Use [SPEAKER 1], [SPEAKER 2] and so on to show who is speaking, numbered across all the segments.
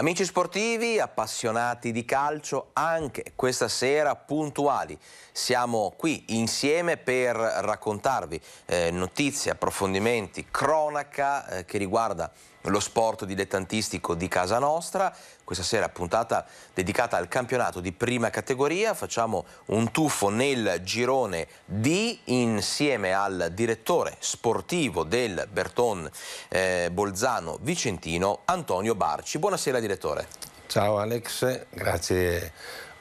[SPEAKER 1] Amici sportivi, appassionati di calcio, anche questa sera puntuali. Siamo qui insieme per raccontarvi eh, notizie, approfondimenti, cronaca eh, che riguarda lo sport dilettantistico di casa nostra. Questa sera puntata dedicata al campionato di prima categoria. Facciamo un tuffo nel girone D insieme al direttore sportivo del Berton eh, Bolzano Vicentino, Antonio Barci. Buonasera direttore.
[SPEAKER 2] Ciao Alex, grazie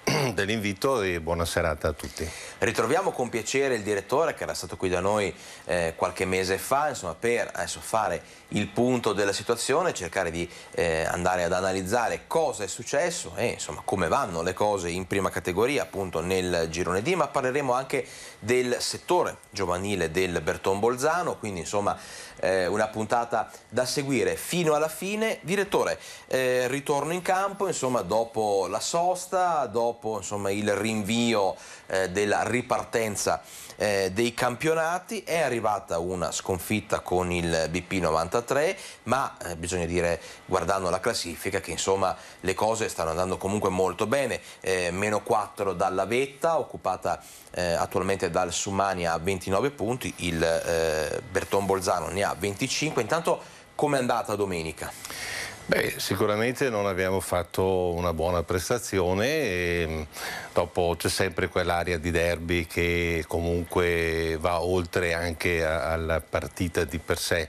[SPEAKER 2] dell'invito e buona serata
[SPEAKER 1] a tutti. Ritroviamo con piacere il direttore che era stato qui da noi eh, qualche mese fa insomma, per adesso, fare il punto della situazione, cercare di eh, andare ad analizzare cosa è successo e insomma, come vanno le cose in prima categoria appunto nel girone D, ma parleremo anche del settore giovanile del Berton Bolzano, quindi insomma eh, una puntata da seguire fino alla fine. Direttore, eh, ritorno in campo, insomma dopo la sosta, dopo dopo insomma, il rinvio eh, della ripartenza eh, dei campionati, è arrivata una sconfitta con il BP 93, ma eh, bisogna dire guardando la classifica che insomma le cose stanno andando comunque molto bene, eh, meno 4 dalla vetta occupata eh, attualmente dal Sumania a 29 punti, il eh, Berton Bolzano ne ha 25, intanto com'è andata domenica?
[SPEAKER 2] Beh, sicuramente non abbiamo fatto una buona prestazione, mm, dopo c'è sempre quell'area di derby che comunque va oltre anche alla partita di per sé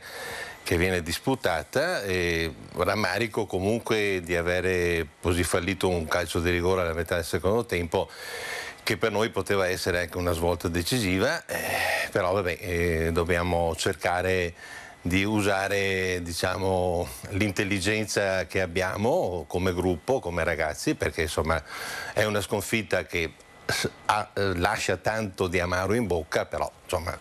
[SPEAKER 2] che viene disputata e rammarico comunque di avere così fallito un calcio di rigore alla metà del secondo tempo che per noi poteva essere anche una svolta decisiva, eh, però vabbè, eh, dobbiamo cercare di usare diciamo, l'intelligenza che abbiamo come gruppo, come ragazzi, perché insomma è una sconfitta che ha, eh, lascia tanto di amaro in bocca, però insomma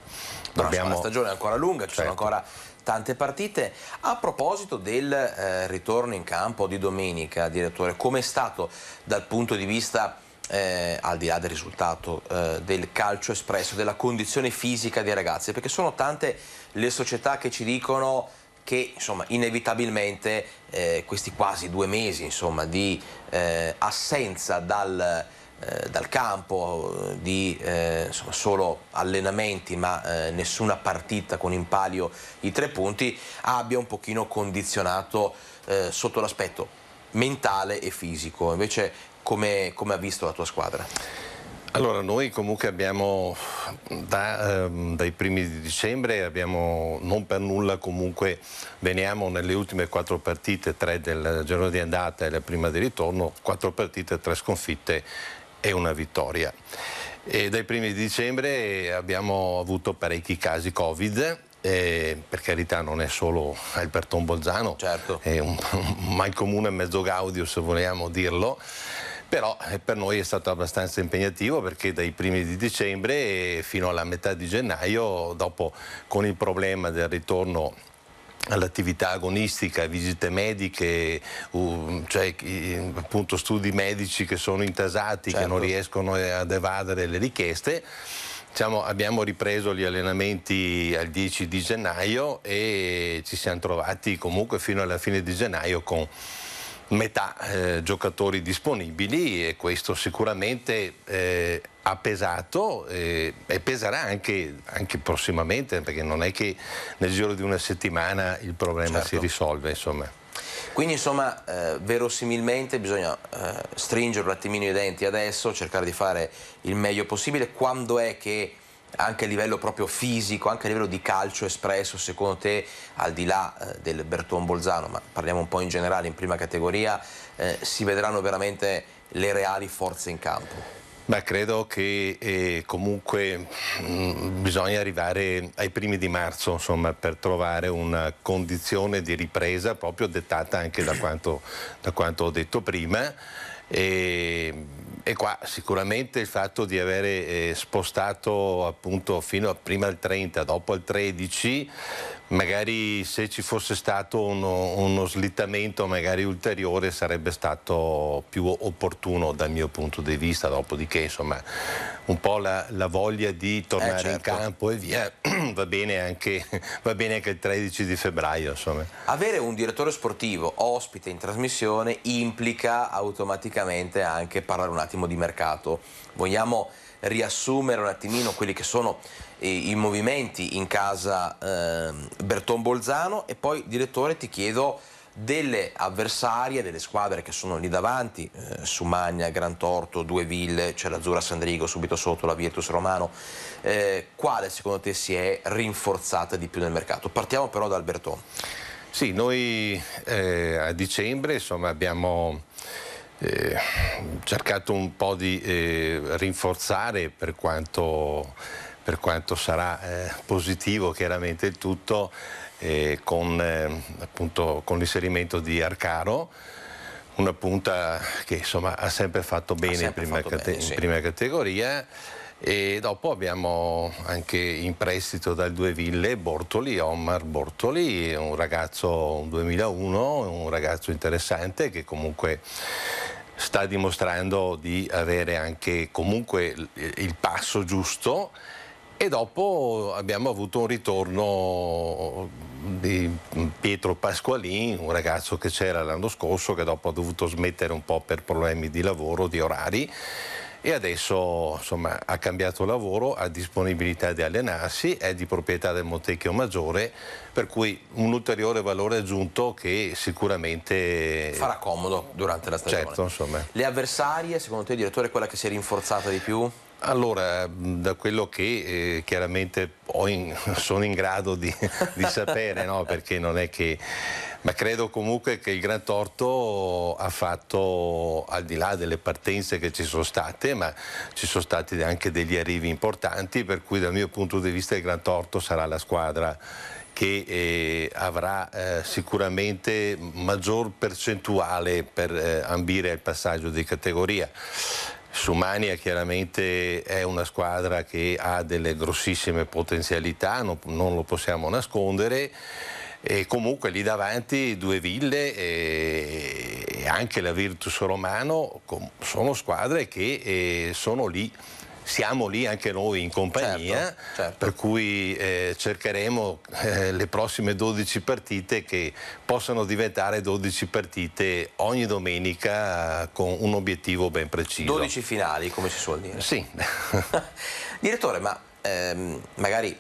[SPEAKER 2] dobbiamo... No, la stagione è ancora lunga, certo. ci sono
[SPEAKER 1] certo. ancora tante partite. A proposito del eh, ritorno in campo di domenica, direttore, come è stato dal punto di vista eh, al di là del risultato, eh, del calcio espresso, della condizione fisica dei ragazzi, perché sono tante le società che ci dicono che insomma, inevitabilmente eh, questi quasi due mesi insomma, di eh, assenza dal, eh, dal, campo, di eh, insomma, solo allenamenti ma nessuna partita con in palio i tre punti, abbia un pochino condizionato sotto l'aspetto
[SPEAKER 2] mentale e fisico. Invece come, come ha visto la tua squadra? Allora noi comunque abbiamo da, eh, dai primi di dicembre abbiamo non per nulla comunque veniamo nelle ultime quattro partite, tre del giorno di andata e la prima di ritorno, quattro partite, tre sconfitte e una vittoria. E dai primi di dicembre abbiamo avuto parecchi casi Covid eh, per carità non è solo Alberton Bolzano, certo. è un, un mal comune mezzo gaudio se vogliamo dirlo, però eh, per noi è stato abbastanza impegnativo perché dai primi di dicembre fino alla metà di gennaio, dopo con il problema del ritorno all'attività agonistica, visite mediche, cioè appunto studi medici che sono intasati, certo. che non certo. riescono eh, ad evadere le richieste. Diciamo, abbiamo ripreso gli allenamenti al 10 di gennaio e ci siamo trovati comunque fino alla fine di gennaio con metà eh, giocatori disponibili e questo sicuramente eh, ha pesato eh, e peserà anche, anche, prossimamente perché non è che nel giro di una settimana il problema certo. si risolve insomma. Quindi insomma eh,
[SPEAKER 1] verosimilmente bisogna eh, stringere un attimino i denti adesso, cercare di fare il meglio possibile, quando è che anche a livello proprio fisico, anche a livello di calcio espresso, secondo te, al di là eh, del Berton Bolzano, ma parliamo un po' in generale, in prima categoria,
[SPEAKER 2] eh, si vedranno veramente le reali forze in campo? Beh, credo che eh, comunque mh, mm, bisogna arrivare ai primi di marzo insomma, per trovare una condizione di ripresa proprio dettata anche da quanto, da quanto ho detto prima. E e qua sicuramente il fatto di avere eh, spostato appunto fino a prima il 30, dopo il 13, Magari se ci fosse stato uno, uno, slittamento magari ulteriore sarebbe stato più opportuno dal mio punto di vista, dopodiché insomma un po' la, la voglia di tornare eh, certo. in campo e via va bene, anche, va bene anche il 13 di febbraio. Insomma. Avere un direttore sportivo ospite in trasmissione
[SPEAKER 1] implica automaticamente anche parlare un attimo di mercato. Vogliamo riassumere un attimino quelli che sono i movimenti in casa eh, Berton Bolzano e poi direttore ti chiedo delle avversarie, delle squadre che sono lì davanti, eh, Sumagna, Gran Torto, Due Ville, c'è l'Azzurra Sandrigo subito sotto, la Virtus Romano, eh, quale secondo te si è rinforzata di più nel mercato?
[SPEAKER 2] Partiamo però da Alberton. Sì, noi eh, a dicembre insomma, abbiamo eh, cercato un po' di eh, rinforzare per quanto per quanto sarà eh, positivo chiaramente il tutto eh, con, eh, appunto, con l'inserimento di Arcaro una punta che insomma, ha sempre fatto bene, sempre in, prima fatto bene sì. prima categoria e dopo abbiamo anche in prestito dal 2000 Bortoli, Omar Bortoli, un ragazzo 2001, un ragazzo interessante che comunque sta dimostrando di avere anche comunque il passo giusto e dopo abbiamo avuto un ritorno di Pietro Pasqualin, un ragazzo che c'era l'anno scorso che dopo ha dovuto smettere un po' per problemi di lavoro, di orari e adesso insomma, ha cambiato lavoro, ha disponibilità di allenarsi, è di proprietà del Montecchio Maggiore, per cui un ulteriore valore aggiunto che sicuramente farà comodo
[SPEAKER 1] durante la stagione. Certo,
[SPEAKER 2] Le avversarie, secondo te direttore, è quella che si è rinforzata di più? Allora, da quello che eh, chiaramente in, sono in grado di, di sapere, no? perché non è che... Ma credo comunque che il Gran Torto ha fatto, al di là delle partenze che ci sono state, ma ci sono stati anche degli arrivi importanti, per cui dal mio punto di vista il Gran Torto sarà la squadra che eh, avrà eh, sicuramente maggior percentuale per eh, ambire al passaggio di categoria Sumania chiaramente è una squadra che ha delle grossissime potenzialità, non, non lo possiamo nascondere. E comunque lì davanti due ville e anche la Virtus Romano sono squadre che eh, sono lì siamo lì anche noi in compagnia, certo, certo. per cui eh, cercheremo eh, le prossime 12 partite che possano diventare 12 partite ogni domenica con un obiettivo ben preciso. 12 finali, come si suol dire. Sì.
[SPEAKER 1] Direttore, ma ehm, magari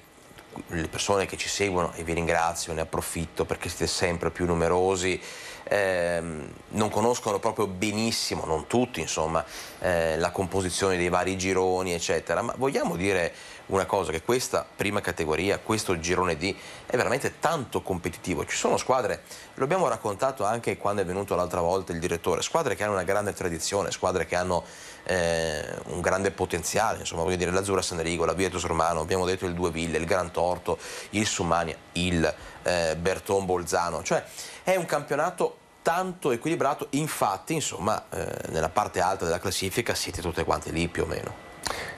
[SPEAKER 1] le persone che ci seguono, e vi ringrazio, ne approfitto perché siete sempre più numerosi, ehm, non conoscono proprio benissimo, non tutti insomma, eh, la composizione dei vari gironi eccetera, ma vogliamo dire una cosa, che questa prima categoria, questo girone D è veramente tanto competitivo, ci sono squadre, lo abbiamo raccontato anche quando è venuto l'altra volta il direttore, squadre che hanno una grande tradizione, squadre che hanno eh, un grande potenziale, insomma voglio dire l'Azzurra Sanrigo, la Vietos Romano, abbiamo detto il Ville, il Gran Torto, il Sumania, il eh, Berton Bolzano, cioè è un campionato tanto equilibrato, infatti
[SPEAKER 2] insomma, eh, nella parte alta della classifica siete tutte quante lì più o meno.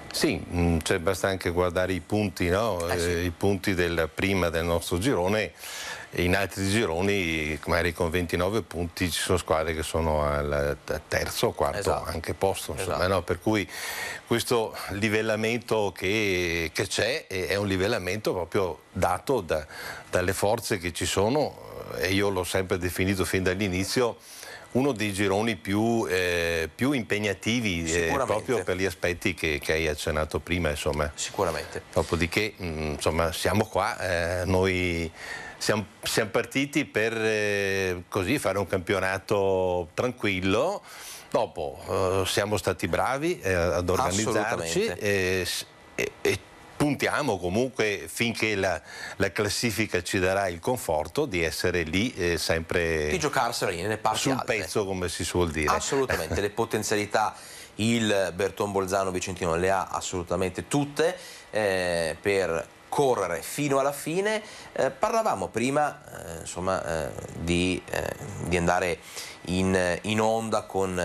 [SPEAKER 2] Sì, mm, cioè basta anche guardare i punti, no? eh sì. eh, i punti del prima del nostro girone. In altri gironi, magari con 29 punti, ci sono squadre che sono al terzo o quarto esatto. anche posto. Esatto. No? Per cui questo livellamento che c'è è un livellamento proprio dato da, dalle forze che ci sono e io l'ho sempre definito fin dall'inizio, uno dei gironi più, eh, più impegnativi eh, proprio per gli aspetti che, che hai accennato prima. Insomma. Sicuramente. Dopodiché mh, mm, insomma, siamo qua, eh, noi siamo, siamo, partiti per eh, così, fare un campionato tranquillo. Dopo eh, siamo stati bravi eh, ad organizzarci e, e, e puntiamo comunque finché la, la, classifica ci darà il conforto di essere lì eh, sempre di
[SPEAKER 1] giocarsela nelle parti sul
[SPEAKER 2] alte. pezzo come si suol dire assolutamente le potenzialità il Berton Bolzano Vicentino le ha
[SPEAKER 1] assolutamente tutte eh, per correre fino alla fine eh, parlavamo prima eh, insomma, eh, di, eh, di, andare in, in onda con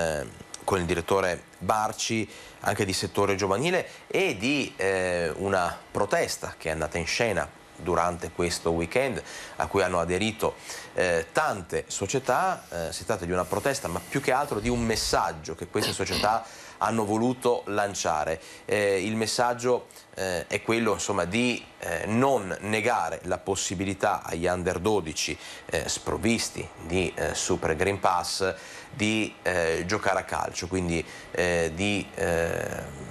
[SPEAKER 1] con il direttore Barci anche di settore giovanile e di eh, una protesta che è andata in scena durante questo weekend a cui hanno aderito eh, tante società, eh, si tratta di una protesta ma più che altro di un messaggio che queste società hanno voluto lanciare. Eh, il messaggio eh, è quello insomma, di eh, non negare la possibilità agli under 12 eh, sprovvisti di eh, Super Green Pass di eh, giocare a calcio, quindi eh, di eh,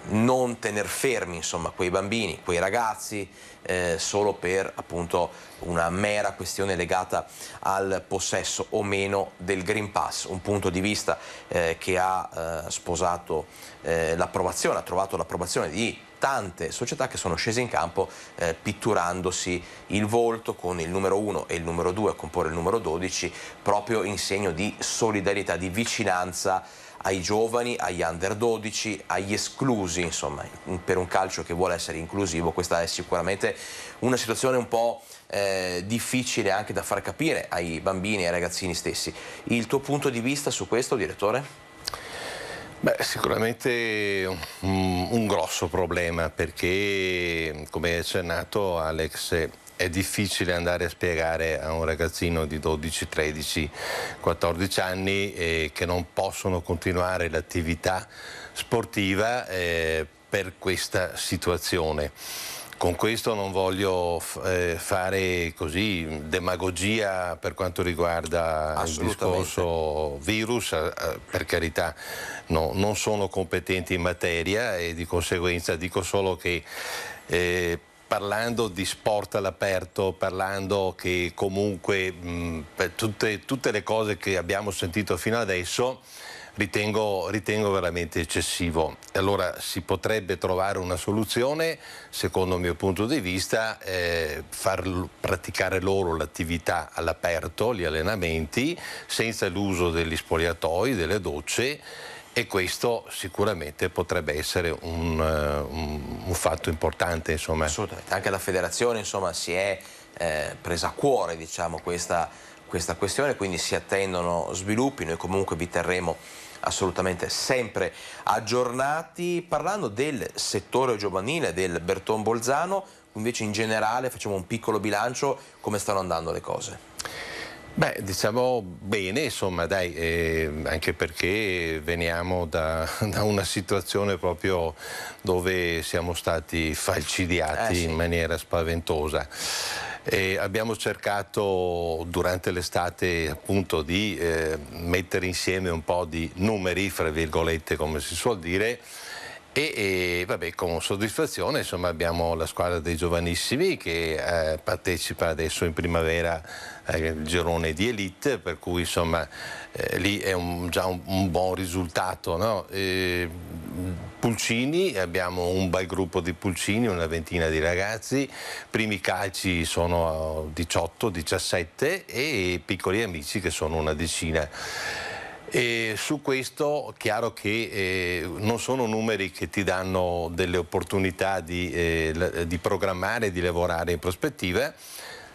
[SPEAKER 1] non tener fermi insomma, quei bambini, quei ragazzi solo per appunto una mera questione legata al possesso o meno del Green Pass, un punto di vista che ha sposato l'approvazione, ha trovato l'approvazione di tante società che sono scese in campo eh, pitturandosi il volto con il numero 1 e il numero 2 a comporre il numero 12 proprio in segno di solidarietà, di vicinanza ai giovani, agli under 12, agli esclusi, insomma, per un calcio che vuole essere inclusivo, questa è sicuramente una situazione un po' eh, difficile anche da far capire ai bambini e ai ragazzini stessi. Il tuo punto di vista su questo, direttore?
[SPEAKER 2] Beh, sicuramente un, un grosso problema perché, come hai accennato Alex, è difficile andare a spiegare a un ragazzino di 12, 13, 14 anni eh, che non possono continuare l'attività sportiva eh, per questa situazione. Con questo non voglio eh, fare così demagogia per quanto riguarda il discorso virus, eh, per carità no, non sono competente in materia e di conseguenza dico solo che eh, parlando di sport all'aperto, parlando che comunque mh, tutte, tutte le cose che abbiamo sentito fino adesso ritengo, ritengo veramente eccessivo. Allora si potrebbe trovare una soluzione, secondo il mio punto di vista, eh, far praticare loro l'attività all'aperto, gli allenamenti, senza l'uso degli spogliatoi, delle docce e questo sicuramente potrebbe essere un, eh, un, un fatto importante. Insomma. Assolutamente, anche la federazione insomma, si è eh, presa a
[SPEAKER 1] cuore diciamo, questa, questa questione, quindi si attendono sviluppi, noi comunque vi terremo assolutamente sempre aggiornati. Parlando del settore giovanile del Berton Bolzano, invece in generale facciamo un piccolo bilancio, come stanno andando
[SPEAKER 2] le cose? Beh, diciamo bene, insomma, dai, eh, anche perché veniamo da, da, una situazione proprio dove siamo stati falcidiati eh, sì. in maniera spaventosa. E abbiamo cercato durante l'estate appunto di eh, mettere insieme un po' di numeri, fra virgolette come si suol dire, e, e vabbè, con soddisfazione insomma, abbiamo la squadra dei giovanissimi che eh, partecipa adesso in primavera il girone di elite, per cui insomma eh, lì è un, già un, un, buon risultato. No? E, pulcini, abbiamo un bel gruppo di pulcini, una ventina di ragazzi, primi calci sono 18-17 eh, e piccoli amici che sono una decina. E su questo chiaro che eh, non sono numeri che ti danno delle opportunità di, eh, di programmare, di lavorare in prospettiva,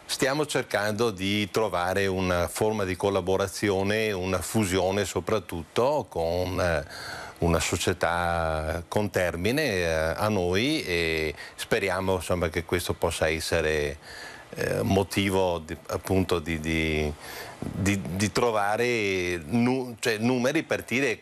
[SPEAKER 2] stiamo cercando di trovare una forma di collaborazione, una fusione soprattutto con eh, una società con termine eh, a noi e speriamo insomma, che questo possa essere eh, motivo di, appunto di, di, di trovare nu, cioè, numeri per dire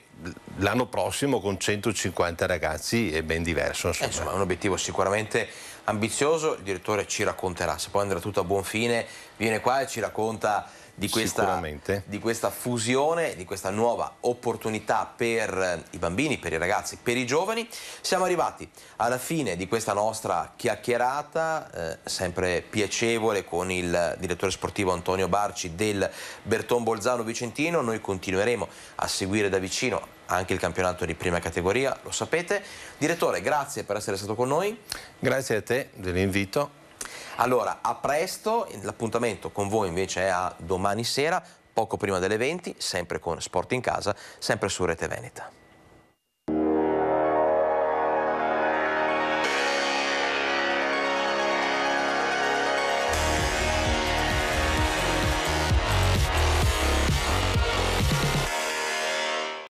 [SPEAKER 2] l'anno prossimo con 150 ragazzi è ben diverso. Insomma. Eh, insomma, è un
[SPEAKER 1] obiettivo sicuramente ambizioso, il direttore ci racconterà, se poi andrà tutto a buon fine viene qua e ci racconta di questa, di questa fusione, di questa nuova opportunità per eh, i bambini, per i ragazzi, per i giovani. Siamo arrivati alla fine di questa nostra chiacchierata, eh, sempre piacevole con il direttore sportivo Antonio Barci del Berton Bolzano Vicentino. Noi continueremo a seguire da vicino anche il campionato di prima categoria, lo sapete. Direttore, grazie per essere stato con noi. Grazie a te dell'invito. Allora, a presto, l'appuntamento con voi invece è a domani sera, poco prima delle 20, sempre con Sport in Casa, sempre su Rete Veneta.